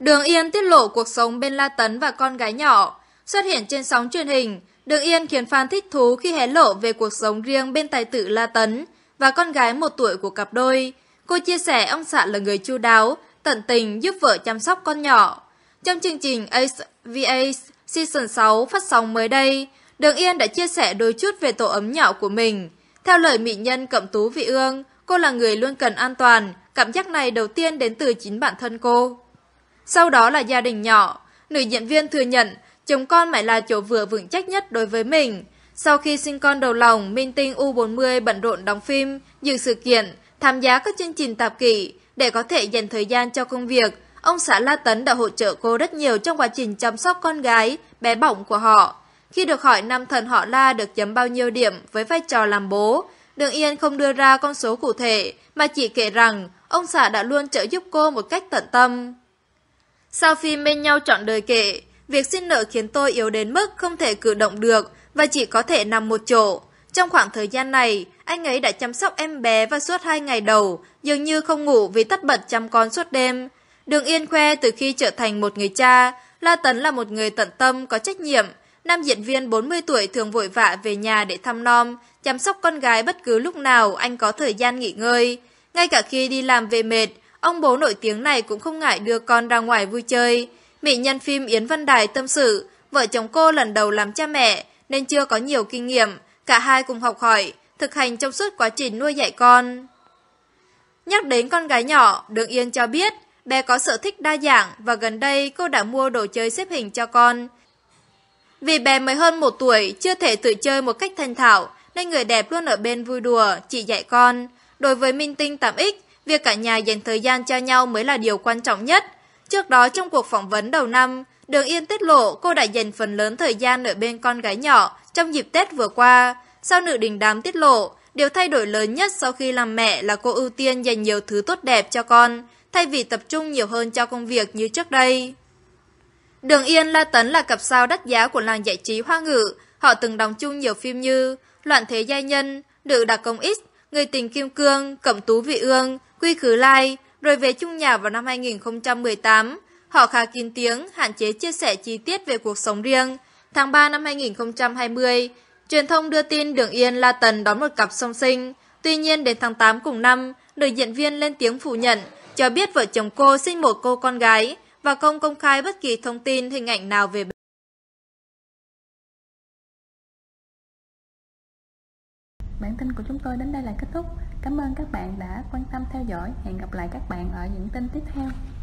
Đường Yên tiết lộ cuộc sống bên La Tấn và con gái nhỏ. Xuất hiện trên sóng truyền hình, Đường Yên khiến fan thích thú khi hé lộ về cuộc sống riêng bên tài tử La Tấn và con gái một tuổi của cặp đôi. Cô chia sẻ ông xã là người chu đáo, tận tình giúp vợ chăm sóc con nhỏ. Trong chương trình Ace v Season 6 phát sóng mới đây, Đường Yên đã chia sẻ đôi chút về tổ ấm nhỏ của mình. Theo lời mỹ nhân Cẩm Tú Vị Ương, cô là người luôn cần an toàn, cảm giác này đầu tiên đến từ chính bản thân cô. Sau đó là gia đình nhỏ, nữ diễn viên thừa nhận chồng con mãi là chỗ vừa vững chắc nhất đối với mình. Sau khi sinh con đầu lòng, Minh Tinh U40 bận rộn đóng phim, dự sự kiện, tham gia các chương trình tạp kỷ để có thể dành thời gian cho công việc, Ông xã La Tấn đã hỗ trợ cô rất nhiều trong quá trình chăm sóc con gái, bé bỏng của họ. Khi được hỏi năm thần họ La được chấm bao nhiêu điểm với vai trò làm bố, Đường Yên không đưa ra con số cụ thể, mà chỉ kể rằng ông xã đã luôn trợ giúp cô một cách tận tâm. Sau khi bên nhau chọn đời kể, việc xin nợ khiến tôi yếu đến mức không thể cử động được và chỉ có thể nằm một chỗ. Trong khoảng thời gian này, anh ấy đã chăm sóc em bé và suốt hai ngày đầu, dường như không ngủ vì tất bật chăm con suốt đêm. Đường Yên khoe từ khi trở thành một người cha, La Tấn là một người tận tâm, có trách nhiệm. Nam diễn viên 40 tuổi thường vội vã về nhà để thăm nom, chăm sóc con gái bất cứ lúc nào anh có thời gian nghỉ ngơi. Ngay cả khi đi làm về mệt, ông bố nổi tiếng này cũng không ngại đưa con ra ngoài vui chơi. Mỹ nhân phim Yến Văn Đài tâm sự, vợ chồng cô lần đầu làm cha mẹ nên chưa có nhiều kinh nghiệm, cả hai cùng học hỏi, thực hành trong suốt quá trình nuôi dạy con. Nhắc đến con gái nhỏ, Đường Yên cho biết Bé có sở thích đa dạng và gần đây cô đã mua đồ chơi xếp hình cho con. Vì bé mới hơn một tuổi, chưa thể tự chơi một cách thành thạo, nên người đẹp luôn ở bên vui đùa, chỉ dạy con. Đối với Minh Tinh 8X, việc cả nhà dành thời gian cho nhau mới là điều quan trọng nhất. Trước đó trong cuộc phỏng vấn đầu năm, Đường Yên tiết lộ cô đã dành phần lớn thời gian ở bên con gái nhỏ trong dịp Tết vừa qua. Sau nữ đình đám tiết lộ, Điều thay đổi lớn nhất sau khi làm mẹ là cô ưu tiên dành nhiều thứ tốt đẹp cho con, thay vì tập trung nhiều hơn cho công việc như trước đây. Đường Yên La Tấn là cặp sao đắt giá của làng giải trí hoa ngữ, họ từng đóng chung nhiều phim như Loạn Thế Giai Nhân, Nữ Đặc Công X, Người Tình Kim Cương, Cẩm Tú Vị Ương, Quy Khứ Lai, rồi về chung nhà vào năm 2018. Họ khá kín tiếng, hạn chế chia sẻ chi tiết về cuộc sống riêng. Tháng 3 năm 2020, Truyền thông đưa tin Đường Yên La Tần đón một cặp song sinh. Tuy nhiên đến tháng 8 cùng năm, nữ diễn viên lên tiếng phủ nhận, cho biết vợ chồng cô sinh một cô con gái và không công khai bất kỳ thông tin hình ảnh nào về Bản tin của chúng tôi đến đây là kết thúc. Cảm ơn các bạn đã quan tâm theo dõi. Hẹn gặp lại các bạn ở những tin tiếp theo.